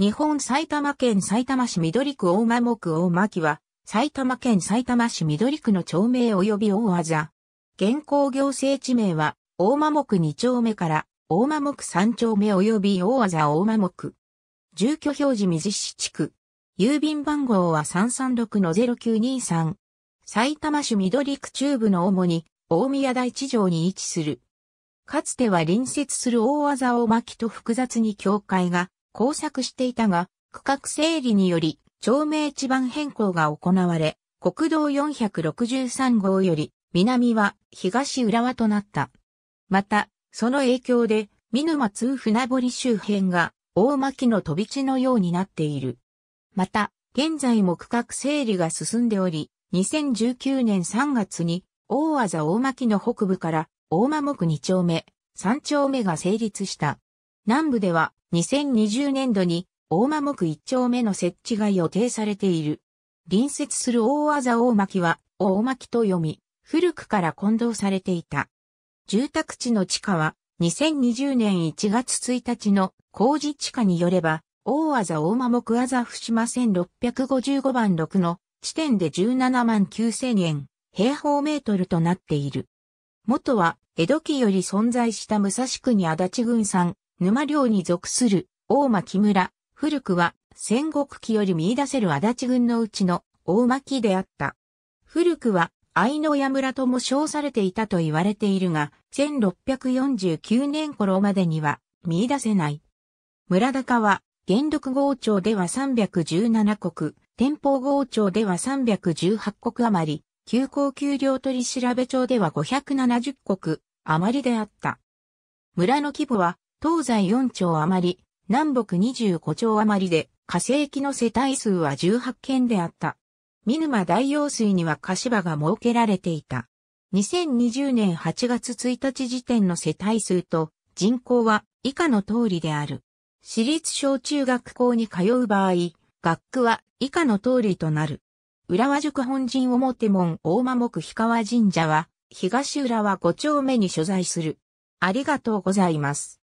日本埼玉県埼玉市緑区大間木大巻は、埼玉県埼玉市緑区の町名及び大技。現行行政地名は、大間木2丁目から、大間木3丁目及び大技大間木。住居表示水市地区。郵便番号は336-0923。埼玉市緑区中部の主に、大宮台地上に位置する。かつては隣接する大技座大巻と複雑に境界が工作していたが、区画整理により、町名地盤変更が行われ、国道463号より、南は東浦和となった。また、その影響で、見沼通船堀周辺が、大巻の飛び地のようになっている。また、現在も区画整理が進んでおり、2019年3月に、大技大巻の北部から、大間木2丁目、3丁目が成立した。南部では2020年度に大間木1丁目の設置が予定されている。隣接する大技大巻は大巻と読み、古くから混同されていた。住宅地の地価は2020年1月1日の工事地価によれば、大技大間木和座伏島1655番6の地点で17万9000円、平方メートルとなっている。元は江戸期より存在した武蔵区に足立郡産沼領に属する大巻村、古くは戦国期より見出せる足立軍のうちの大巻であった。古くは愛の矢村とも称されていたと言われているが、1649年頃までには見出せない。村高は、元禄豪朝では317国、天保豪朝では318国余り、休校給料取調べ町では570国余りであった。村の規模は東西4兆余り、南北25兆余りで、火星期の世帯数は18件であった。見沼大用水には柏が設けられていた。2020年8月1日時点の世帯数と人口は以下の通りである。私立小中学校に通う場合、学区は以下の通りとなる。浦和塾本陣表門大間目氷川神社は、東浦和5丁目に所在する。ありがとうございます。